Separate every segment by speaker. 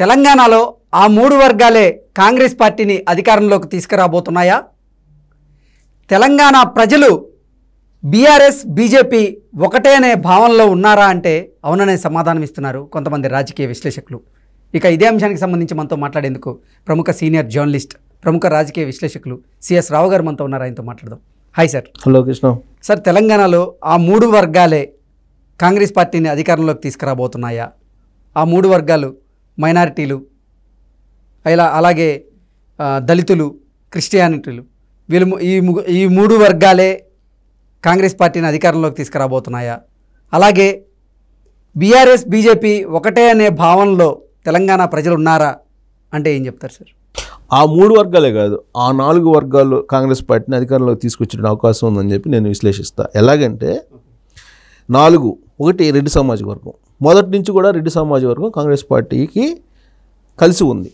Speaker 1: తెలంగాణలో ఆ మూడు వర్గాలే కాంగ్రెస్ పార్టీని అధికారంలోకి తీసుకురాబోతున్నాయా తెలంగాణ ప్రజలు బీఆర్ఎస్ బీజేపీ ఒకటే అనే భావనలో ఉన్నారా అంటే అవుననే సమాధానం ఇస్తున్నారు కొంతమంది రాజకీయ విశ్లేషకులు ఇక ఇదే అంశానికి సంబంధించి మనతో మాట్లాడేందుకు ప్రముఖ సీనియర్ జర్నలిస్ట్ ప్రముఖ రాజకీయ విశ్లేషకులు సిఎస్ రావు గారు మనతో ఉన్నారు ఆయనతో మాట్లాడదాం hi sir hello Krishna sir తెలంగాణలో ఆ మూడు వర్గాలే కాంగ్రెస్ పార్టీని అధికారంలోకి తీసుకురాబోతున్నాయా ఆ మూడు వర్గాలు మైనారిటీలు ఇలా అలాగే దళితులు క్రిస్టియానిటీలు వీళ్ళు ఈ ఈ మూడు వర్గాలే కాంగ్రెస్ పార్టీని అధికారంలోకి తీసుకురాబోతున్నాయా అలాగే బీఆర్ఎస్ బీజేపీ ఒకటే అనే భావనలో తెలంగాణ ప్రజలు ఉన్నారా అంటే ఏం చెప్తారు సార్ ఆ మూడు వర్గాలే కాదు ఆ నాలుగు వర్గాలు కాంగ్రెస్ పార్టీని అధికారంలోకి తీసుకొచ్చిన అవకాశం ఉందని చెప్పి నేను విశ్లేషిస్తాను ఎలాగంటే నాలుగు ఒకటి రెడ్డి సామాజిక వర్గం మొదటి నుంచి కూడా రెడ్డి సామాజిక వర్గం కాంగ్రెస్ పార్టీకి కలిసి ఉంది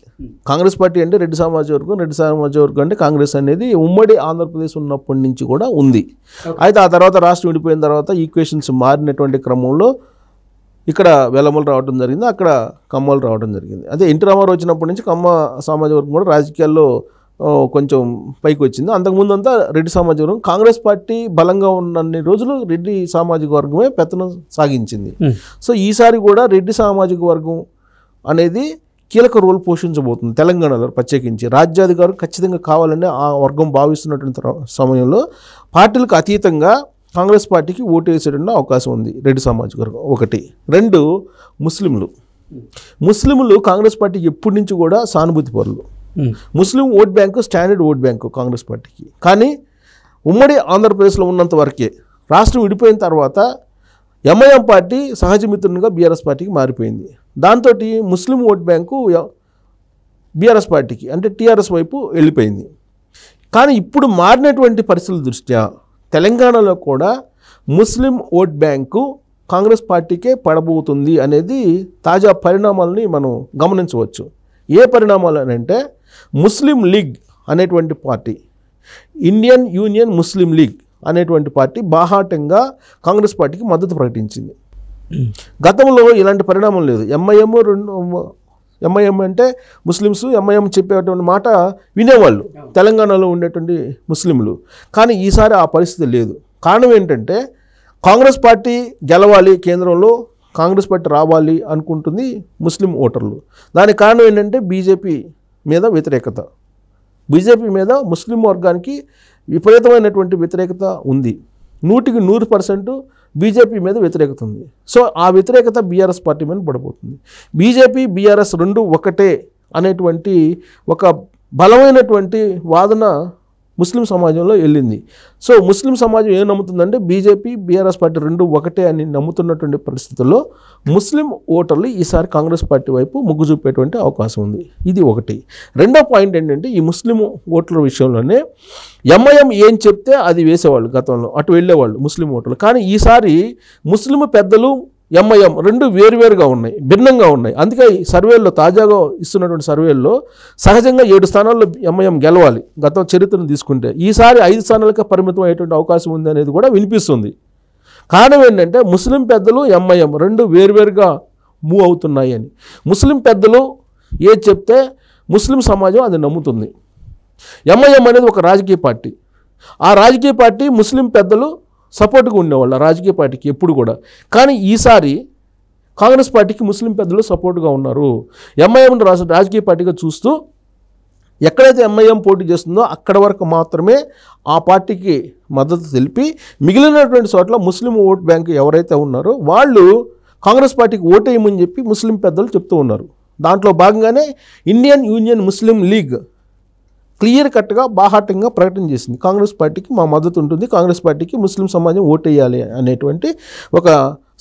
Speaker 1: కాంగ్రెస్ పార్టీ అంటే రెడ్డి సామాజిక వర్గం రెడ్డి సామాజిక వర్గం అంటే కాంగ్రెస్ అనేది ఉమ్మడి ఆంధ్రప్రదేశ్ ఉన్నప్పటి నుంచి కూడా ఉంది అయితే ఆ తర్వాత రాష్ట్రం విడిపోయిన తర్వాత ఈక్వేషన్స్ మారినటువంటి క్రమంలో ఇక్కడ వెలమలు రావడం జరిగింది అక్కడ కమ్మలు రావడం జరిగింది అదే ఎన్టీ రామారావు వచ్చినప్పటి నుంచి కమ్మ సామాజిక వర్గం కూడా రాజకీయాల్లో కొంచెం పైకి వచ్చింది అంతకుముందు అంతా రెడ్డి సామాజిక వర్గం కాంగ్రెస్ పార్టీ బలంగా ఉన్నన్ని రోజులు రెడ్డి సామాజిక వర్గమే పెత్తనం సాగించింది సో ఈసారి కూడా రెడ్డి సామాజిక వర్గం అనేది కీలక రోల్ పోషించబోతుంది తెలంగాణలో ప్రత్యేకించి రాజ్యాధికారులు ఖచ్చితంగా కావాలని ఆ వర్గం భావిస్తున్నటువంటి సమయంలో పార్టీలకు అతీతంగా కాంగ్రెస్ పార్టీకి ఓటు వేసేటువంటి అవకాశం ఉంది రెడ్డి సామాజిక వర్గం ఒకటి రెండు ముస్లింలు ముస్లింలు కాంగ్రెస్ పార్టీ ఎప్పటి నుంచి కూడా సానుభూతి పరులు Hmm. Muslim vote bank standard vote bank Congress పార్టీకి కానీ ఉమ్మడి ఆంధ్రప్రదేశ్లో ఉన్నంత వరకే రాష్ట్రం విడిపోయిన తర్వాత ఎంఐఎం పార్టీ సహజ మిత్రునిగా బీఆర్ఎస్ పార్టీకి మారిపోయింది దాంతో ముస్లిం ఓట్ బ్యాంకు బీఆర్ఎస్ పార్టీకి అంటే టీఆర్ఎస్ వైపు వెళ్ళిపోయింది కానీ ఇప్పుడు మారినటువంటి పరిస్థితుల దృష్ట్యా తెలంగాణలో కూడా ముస్లిం ఓట్ బ్యాంకు కాంగ్రెస్ పార్టీకే పడబోతుంది అనేది తాజా పరిణామాలని మనం గమనించవచ్చు ఏ పరిణామాలు అంటే ముస్లిం లీగ్ అనేటువంటి party Indian Union Muslim League అనేటువంటి పార్టీ బాహాటంగా కాంగ్రెస్ పార్టీకి మద్దతు ప్రకటించింది గతంలో ఇలాంటి పరిణామం లేదు ఎంఐఎం రెండు ఎంఐఎం అంటే ముస్లిమ్స్ ఎంఐఎం చెప్పేటువంటి మాట వినేవాళ్ళు తెలంగాణలో ఉండేటువంటి ముస్లింలు కానీ ఈసారి ఆ పరిస్థితి లేదు కారణం ఏంటంటే కాంగ్రెస్ పార్టీ గెలవాలి కేంద్రంలో కాంగ్రెస్ పార్టీ రావాలి అనుకుంటుంది ముస్లిం ఓటర్లు దానికి కారణం ఏంటంటే బీజేపీ మీద వ్యతిరేకత బీజేపీ మీద ముస్లిం వర్గానికి విపరీతమైనటువంటి వ్యతిరేకత ఉంది నూటికి నూరు పర్సెంట్ బీజేపీ మీద వ్యతిరేకత ఉంది సో ఆ వ్యతిరేకత బీఆర్ఎస్ పార్టీ మీద పడిపోతుంది బీజేపీ బీఆర్ఎస్ రెండు ఒకటే అనేటువంటి ఒక బలమైనటువంటి వాదన ముస్లిం సమాజంలో వెళ్ళింది సో ముస్లిం సమాజం ఏం నమ్ముతుందంటే బీజేపీ బీఆర్ఎస్ పార్టీ రెండు ఒకటే అని నమ్ముతున్నటువంటి పరిస్థితుల్లో ముస్లిం ఓటర్లు ఈసారి కాంగ్రెస్ పార్టీ వైపు మొగ్గు చూపేటువంటి అవకాశం ఉంది ఇది ఒకటి రెండో పాయింట్ ఏంటంటే ఈ ముస్లిం ఓట్ల విషయంలోనే ఎంఐఎం ఏం చెప్తే అది వేసేవాళ్ళు గతంలో అటు వెళ్ళేవాళ్ళు ముస్లిం ఓటర్లు కానీ ఈసారి ముస్లిం పెద్దలు ఎంఐఎం రెండు వేరువేరుగా ఉన్నాయి భిన్నంగా ఉన్నాయి అందుకే ఈ సర్వేల్లో తాజాగా ఇస్తున్నటువంటి సర్వేల్లో సహజంగా ఏడు స్థానాల్లో ఎంఐఎం గెలవాలి గతం చరిత్రను తీసుకుంటే ఈసారి ఐదు స్థానాలకే పరిమితం అయ్యేటువంటి అవకాశం ఉంది అనేది కూడా వినిపిస్తుంది కారణం ఏంటంటే ముస్లిం పెద్దలు ఎంఐఎం రెండు వేరువేరుగా మూవ్ అవుతున్నాయి అని ముస్లిం పెద్దలు ఏ చెప్తే ముస్లిం సమాజం అది నమ్ముతుంది ఎంఐఎం అనేది ఒక రాజకీయ పార్టీ ఆ రాజకీయ పార్టీ ముస్లిం పెద్దలు సపోర్ట్గా ఉండేవాళ్ళు రాజకీయ పార్టీకి ఎప్పుడు కూడా కానీ ఈసారి కాంగ్రెస్ పార్టీకి ముస్లిం పెద్దలు సపోర్ట్గా ఉన్నారు ఎంఐఎంను రాజ రాజకీయ పార్టీగా చూస్తూ ఎక్కడైతే ఎంఐఎం పోటీ చేస్తుందో అక్కడ వరకు మాత్రమే ఆ పార్టీకి మద్దతు తెలిపి మిగిలినటువంటి చోట్ల ముస్లిం ఓట్ బ్యాంక్ ఎవరైతే ఉన్నారో వాళ్ళు కాంగ్రెస్ పార్టీకి ఓటేయమని చెప్పి ముస్లిం పెద్దలు చెప్తూ ఉన్నారు దాంట్లో భాగంగానే Indian Union Muslim League clear కట్గా బాహాటంగా ప్రకటన చేసింది కాంగ్రెస్ పార్టీకి మా మద్దతు ఉంటుంది కాంగ్రెస్ పార్టీకి ముస్లిం సమాజం ఓటేయాలి అనేటువంటి ఒక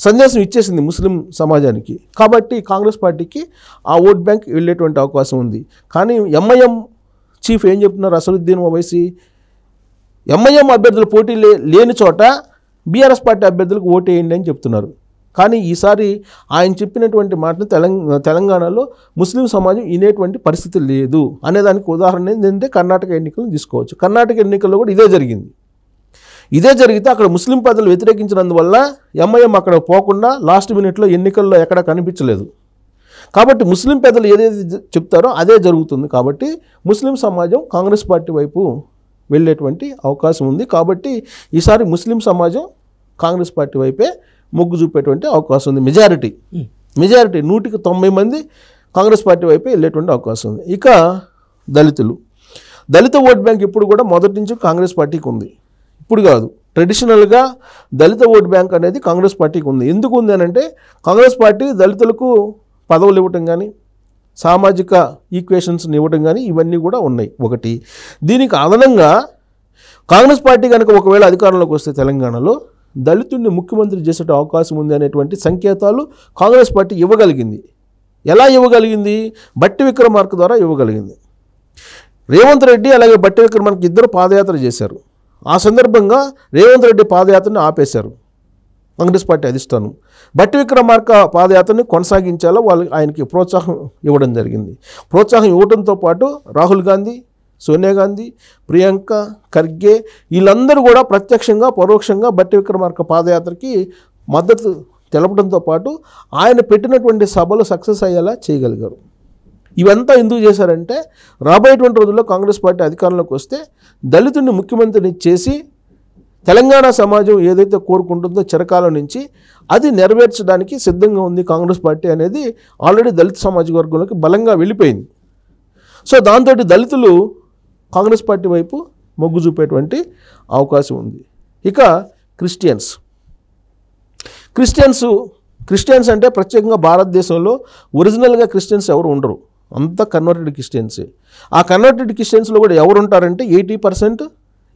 Speaker 1: సందేశం ఇచ్చేసింది ముస్లిం సమాజానికి కాబట్టి కాంగ్రెస్ పార్టీకి ఆ ఓట్ బ్యాంక్ వెళ్ళేటువంటి అవకాశం ఉంది కానీ ఎంఐఎం చీఫ్ ఏం చెప్తున్నారు అసలుద్దీన్ ఓవైసీ ఎంఐఎం అభ్యర్థులు పోటీ లేని చోట బీఆర్ఎస్ పార్టీ అభ్యర్థులకు ఓటేయండి అని చెప్తున్నారు కానీ ఈసారి ఆయన చెప్పినటువంటి మాటను తెలంగా తెలంగాణలో ముస్లిం సమాజం వినేటువంటి పరిస్థితి లేదు అనేదానికి ఉదాహరణ ఏంటంటే కర్ణాటక ఎన్నికలను తీసుకోవచ్చు కర్ణాటక ఎన్నికల్లో కూడా ఇదే జరిగింది ఇదే జరిగితే అక్కడ ముస్లిం ప్రజలు వ్యతిరేకించినందువల్ల ఎంఐఎం అక్కడ పోకుండా లాస్ట్ మినిట్లో ఎన్నికల్లో ఎక్కడ కనిపించలేదు కాబట్టి ముస్లిం పెద్దలు ఏదైతే చెప్తారో అదే జరుగుతుంది కాబట్టి ముస్లిం సమాజం కాంగ్రెస్ పార్టీ వైపు వెళ్ళేటువంటి అవకాశం ఉంది కాబట్టి ఈసారి ముస్లిం సమాజం కాంగ్రెస్ పార్టీ వైపే మొగ్గు చూపేటువంటి అవకాశం ఉంది మెజారిటీ మెజారిటీ నూటికి తొంభై మంది కాంగ్రెస్ పార్టీ వైపు వెళ్ళేటువంటి అవకాశం ఉంది ఇక దళితులు దళిత ఓట్ బ్యాంక్ ఇప్పుడు కూడా మొదటి నుంచి కాంగ్రెస్ పార్టీకి ఉంది ఇప్పుడు కాదు ట్రెడిషనల్గా దళిత ఓట్ బ్యాంక్ అనేది కాంగ్రెస్ పార్టీకి ఉంది ఎందుకు ఉంది అంటే కాంగ్రెస్ పార్టీ దళితులకు పదవులు ఇవ్వటం కానీ సామాజిక ఈక్వేషన్స్ని ఇవ్వటం కానీ ఇవన్నీ కూడా ఉన్నాయి ఒకటి దీనికి అదనంగా కాంగ్రెస్ పార్టీ కనుక ఒకవేళ అధికారంలోకి వస్తే తెలంగాణలో దళితుడిని ముఖ్యమంత్రి చేసే అవకాశం ఉంది అనేటువంటి సంకేతాలు కాంగ్రెస్ పార్టీ ఇవ్వగలిగింది ఎలా ఇవ్వగలిగింది బట్టి విక్రమార్క ద్వారా ఇవ్వగలిగింది రేవంత్ రెడ్డి అలాగే బట్టి విక్రమార్క ఇద్దరు పాదయాత్ర చేశారు ఆ సందర్భంగా రేవంత్ రెడ్డి పాదయాత్రని ఆపేశారు కాంగ్రెస్ పార్టీ అధిష్టానం బట్టి విక్రమార్క పాదయాత్రని కొనసాగించాలో వాళ్ళు ఆయనకి ప్రోత్సాహం ఇవ్వడం జరిగింది ప్రోత్సాహం ఇవ్వడంతో పాటు రాహుల్ గాంధీ సోనియా గాంధీ ప్రియాంక ఖర్గే వీళ్ళందరూ కూడా ప్రత్యక్షంగా పరోక్షంగా బట్టి విక్రమార్క పాదయాత్రకి మద్దతు తెలపడంతో పాటు ఆయన పెట్టినటువంటి సభలు సక్సెస్ అయ్యేలా చేయగలిగారు ఇవంతా ఎందుకు చేశారంటే రాబోయేటువంటి రోజుల్లో కాంగ్రెస్ పార్టీ అధికారంలోకి వస్తే దళితుడిని ముఖ్యమంత్రిని చేసి తెలంగాణ సమాజం ఏదైతే కోరుకుంటుందో చిరకాల నుంచి అది నెరవేర్చడానికి సిద్ధంగా ఉంది కాంగ్రెస్ పార్టీ అనేది ఆల్రెడీ దళిత సమాజ వర్గంలోకి బలంగా వెళ్ళిపోయింది సో దాంతో దళితులు కాంగ్రెస్ పార్టీ వైపు మొగ్గు చూపేటువంటి అవకాశం ఉంది ఇక క్రిస్టియన్స్ క్రిస్టియన్స్ క్రిస్టియన్స్ అంటే ప్రత్యేకంగా భారతదేశంలో ఒరిజినల్గా క్రిస్టియన్స్ ఎవరు ఉండరు అంతా కన్వర్టెడ్ క్రిస్టియన్సే ఆ కన్వర్టెడ్ క్రిస్టియన్స్లో కూడా ఎవరు ఉంటారంటే ఎయిటీ పర్సెంట్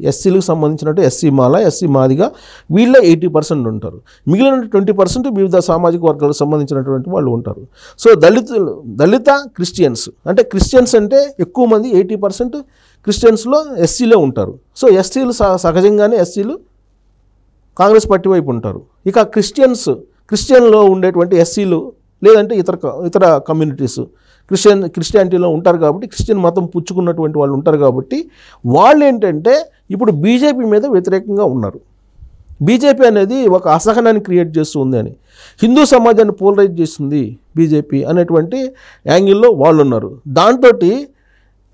Speaker 1: ఎస్సీలకు సంబంధించినట్టు ఎస్సీ మాల ఎస్సీ మాదిగా వీళ్ళే ఎయిటీ పర్సెంట్ ఉంటారు మిగిలిన ట్వంటీ పర్సెంట్ వివిధ సామాజిక వర్గాలకు సంబంధించినటువంటి వాళ్ళు ఉంటారు సో దళితులు దళిత క్రిస్టియన్స్ అంటే క్రిస్టియన్స్ అంటే ఎక్కువ మంది ఎయిటీ పర్సెంట్ క్రిస్టియన్స్లో ఎస్సీలే ఉంటారు సో ఎస్సీలు సహజంగానే ఎస్సీలు కాంగ్రెస్ పార్టీ వైపు ఉంటారు ఇక క్రిస్టియన్స్ క్రిస్టియన్లో ఉండేటువంటి ఎస్సీలు లేదంటే ఇతర ఇతర కమ్యూనిటీస్ క్రిస్టియన్ క్రిస్టియానిటీలో ఉంటారు కాబట్టి క్రిస్టియన్ మతం పుచ్చుకున్నటువంటి వాళ్ళు ఉంటారు కాబట్టి వాళ్ళు ఏంటంటే ఇప్పుడు బీజేపీ మీద వ్యతిరేకంగా ఉన్నారు బీజేపీ అనేది ఒక అసహనాన్ని క్రియేట్ చేస్తుంది అని హిందూ సమాజాన్ని పోలరైజ్ చేస్తుంది బీజేపీ అనేటువంటి యాంగిల్లో వాళ్ళు ఉన్నారు దాంతో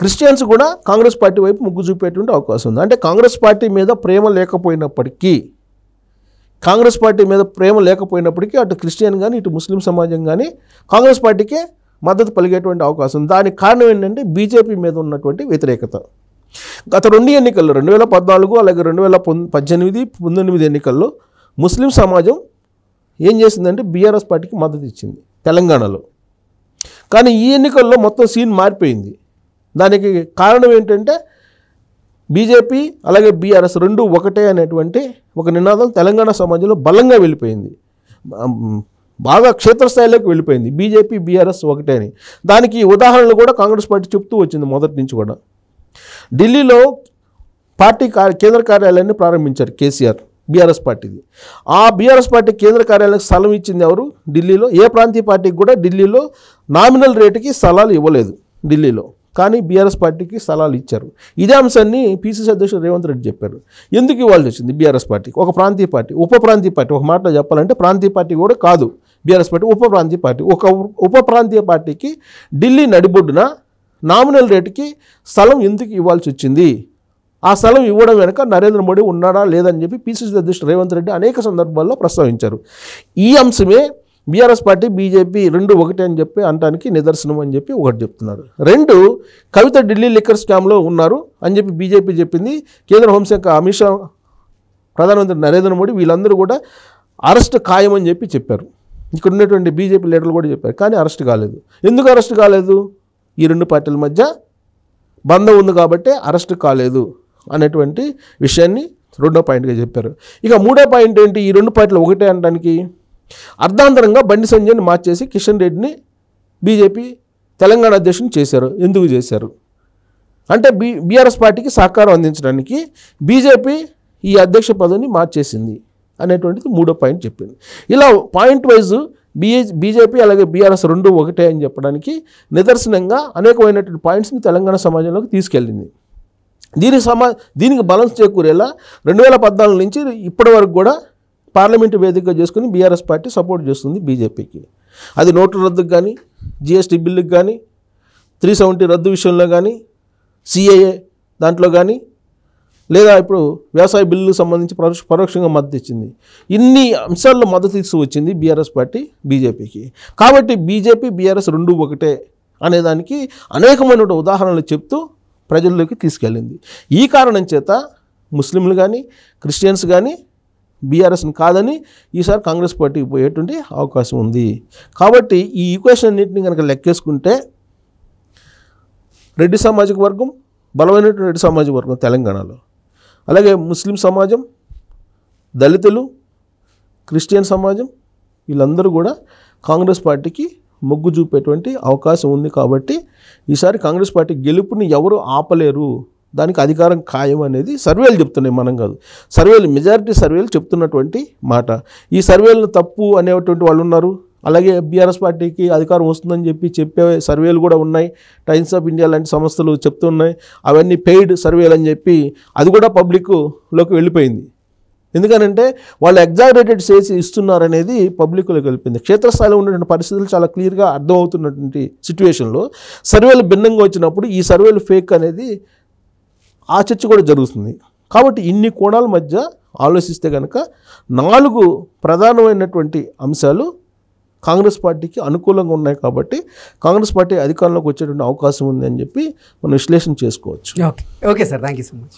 Speaker 1: క్రిస్టియన్స్ కూడా కాంగ్రెస్ పార్టీ వైపు ముగ్గు చూపేటువంటి అవకాశం ఉంది అంటే కాంగ్రెస్ పార్టీ మీద ప్రేమ లేకపోయినప్పటికీ కాంగ్రెస్ పార్టీ మీద ప్రేమ లేకపోయినప్పటికీ అటు క్రిస్టియన్ కానీ ఇటు ముస్లిం సమాజం కానీ కాంగ్రెస్ పార్టీకే మద్దతు పలిగేటువంటి అవకాశం దానికి కారణం ఏంటంటే బీజేపీ మీద ఉన్నటువంటి వ్యతిరేకత గత రెండు ఎన్నికల్లో రెండు వేల పద్నాలుగు అలాగే రెండు వేల పద్దెనిమిది పంతొమ్మిది ఎన్నికల్లో ముస్లిం సమాజం ఏం చేసిందంటే బీఆర్ఎస్ పార్టీకి మద్దతు ఇచ్చింది తెలంగాణలో కానీ ఈ ఎన్నికల్లో మొత్తం సీన్ మారిపోయింది దానికి కారణం ఏంటంటే బీజేపీ అలాగే బీఆర్ఎస్ రెండు ఒకటే అనేటువంటి ఒక నినాదం తెలంగాణ సమాజంలో బలంగా వెళ్ళిపోయింది బాగా క్షేత్రస్థాయిలోకి వెళ్ళిపోయింది బీజేపీ బీఆర్ఎస్ ఒకటే అని దానికి ఉదాహరణలు కూడా కాంగ్రెస్ పార్టీ చెప్తూ వచ్చింది మొదటి నుంచి కూడా ఢిల్లీలో పార్టీ కేంద్ర కార్యాలయాన్ని ప్రారంభించారు కేసీఆర్ బీఆర్ఎస్ పార్టీది ఆ బీఆర్ఎస్ పార్టీ కేంద్ర కార్యాలయానికి స్థలం ఇచ్చింది ఎవరు ఢిల్లీలో ఏ ప్రాంతీయ పార్టీకి కూడా ఢిల్లీలో నామినల్ రేటుకి స్థలాలు ఇవ్వలేదు ఢిల్లీలో కానీ బీఆర్ఎస్ పార్టీకి స్థలాలు ఇచ్చారు ఇదే అంశాన్ని పీసీసీ అధ్యక్షుడు రేవంత్ రెడ్డి చెప్పారు ఎందుకు ఇవ్వాల్సి వచ్చింది బీఆర్ఎస్ పార్టీకి ఒక ప్రాంతీయ పార్టీ ఉప ప్రాంతీయ పార్టీ ఒక మాటలో చెప్పాలంటే ప్రాంతీయ పార్టీ కూడా కాదు బీఆర్ఎస్ పార్టీ ఉప ప్రాంతీయ పార్టీ ఒక ఉప ప్రాంతీయ పార్టీకి ఢిల్లీ నడిబొడ్డున నామినల్ రేటుకి స్థలం ఎందుకు ఇవ్వాల్సి వచ్చింది ఆ స్థలం ఇవ్వడం వెనుక నరేంద్ర మోడీ ఉన్నాడా లేదని చెప్పి పిసిసి అధ్యక్షుడు రేవంత్ రెడ్డి అనేక సందర్భాల్లో ప్రస్తావించారు ఈ అంశమే బీఆర్ఎస్ పార్టీ బీజేపీ రెండు ఒకటి అని చెప్పి అనడానికి నిదర్శనం అని చెప్పి ఒకటి చెప్తున్నారు రెండు కవిత ఢిల్లీ లిక్కర్ స్కామ్లో ఉన్నారు అని చెప్పి బీజేపీ చెప్పింది కేంద్ర హోంశాఖ అమిత్ షా ప్రధానమంత్రి నరేంద్ర మోడీ వీళ్ళందరూ కూడా అరెస్ట్ ఖాయమని చెప్పి చెప్పారు ఇక్కడ ఉన్నటువంటి బీజేపీ లీడర్లు కూడా చెప్పారు కానీ అరెస్ట్ కాలేదు ఎందుకు అరెస్ట్ కాలేదు ఈ రెండు పార్టీల మధ్య బంధం ఉంది కాబట్టి అరెస్ట్ కాలేదు అనేటువంటి విషయాన్ని రెండో పాయింట్గా చెప్పారు ఇక మూడో పాయింట్ ఏంటి ఈ రెండు పార్టీలు ఒకటే అనడానికి అర్ధాంతరంగా బండి సంజయ్ని మార్చేసి కిషన్ రెడ్డిని బీజేపీ తెలంగాణ అధ్యక్షుని చేశారు ఎందుకు చేశారు అంటే బీ బీఆర్ఎస్ పార్టీకి సహకారం అందించడానికి బీజేపీ ఈ అధ్యక్ష పదవిని మార్చేసింది అనేటువంటిది మూడో పాయింట్ చెప్పింది ఇలా పాయింట్ వైజ్ బీఏ బీజేపీ అలాగే బీఆర్ఎస్ రెండు ఒకటే అని చెప్పడానికి నిదర్శనంగా అనేకమైనటువంటి పాయింట్స్ని తెలంగాణ సమాజంలోకి తీసుకెళ్ళింది దీనికి సమా దీనికి బలం చేకూరేలా రెండు వేల పద్నాలుగు నుంచి ఇప్పటి వరకు కూడా పార్లమెంటు వేదికగా చేసుకుని బీఆర్ఎస్ పార్టీ సపోర్ట్ చేస్తుంది బీజేపీకి అది నోట్ల రద్దుకు కానీ జిఎస్టీ బిల్లుకి కానీ త్రీ సెవెంటీ రద్దు విషయంలో కానీ సిఏఏ దాంట్లో కానీ లేదా ఇప్పుడు వ్యవసాయ బిల్లుకు సంబంధించి పరోక్ష పరోక్షంగా మద్దతు ఇచ్చింది ఇన్ని అంశాల్లో మద్దతు ఇస్తూ వచ్చింది బీఆర్ఎస్ పార్టీ బీజేపీకి కాబట్టి బీజేపీ బీఆర్ఎస్ రెండు ఒకటే అనేదానికి అనేకమైన ఉదాహరణలు చెప్తూ ప్రజల్లోకి తీసుకెళ్ళింది ఈ కారణం చేత ముస్లింలు కానీ క్రిస్టియన్స్ కానీ బీఆర్ఎస్ని కాదని ఈసారి కాంగ్రెస్ పార్టీకి పోయేటువంటి అవకాశం ఉంది కాబట్టి ఈ ఈక్వేషన్ అన్నింటిని కనుక లెక్కేసుకుంటే రెడ్డి సామాజిక వర్గం బలమైనటువంటి రెడ్డి సామాజిక వర్గం తెలంగాణలో అలాగే ముస్లిం సమాజం దళితులు క్రిస్టియన్ సమాజం వీళ్ళందరూ కూడా కాంగ్రెస్ పార్టీకి మొగ్గు చూపేటువంటి అవకాశం ఉంది కాబట్టి ఈసారి కాంగ్రెస్ పార్టీ గెలుపుని ఎవరు ఆపలేరు దానికి అధికారం ఖాయం అనేది సర్వేలు చెప్తున్నాయి మనం కాదు సర్వేలు మెజారిటీ సర్వేలు చెప్తున్నటువంటి మాట ఈ సర్వేలను తప్పు అనేటువంటి వాళ్ళు ఉన్నారు అలాగే బీఆర్ఎస్ పార్టీకి అధికారం వస్తుందని చెప్పి చెప్పే సర్వేలు కూడా ఉన్నాయి టైమ్స్ ఆఫ్ ఇండియా లాంటి సంస్థలు చెప్తున్నాయి అవన్నీ పెయిడ్ సర్వేలు అని చెప్పి అది కూడా పబ్లిక్లోకి వెళ్ళిపోయింది ఎందుకనంటే వాళ్ళు ఎగ్జాగరేటెడ్ చేసి ఇస్తున్నారనేది పబ్లిక్లోకి వెళ్ళిపోయింది క్షేత్రస్థాయిలో ఉన్నటువంటి పరిస్థితులు చాలా క్లియర్గా అర్థమవుతున్నటువంటి సిచ్యువేషన్లో సర్వేలు భిన్నంగా వచ్చినప్పుడు ఈ సర్వేలు ఫేక్ అనేది ఆ చర్చ కూడా జరుగుతుంది కాబట్టి ఇన్ని కోణాల మధ్య ఆలోచిస్తే కనుక నాలుగు ప్రధానమైనటువంటి అంశాలు కాంగ్రెస్ పార్టీకి అనుకూలంగా ఉన్నాయి కాబట్టి కాంగ్రెస్ పార్టీ అధికారంలోకి వచ్చేటువంటి అవకాశం ఉంది అని చెప్పి మనం విశ్లేషణ చేసుకోవచ్చు okay okay sir thank you so much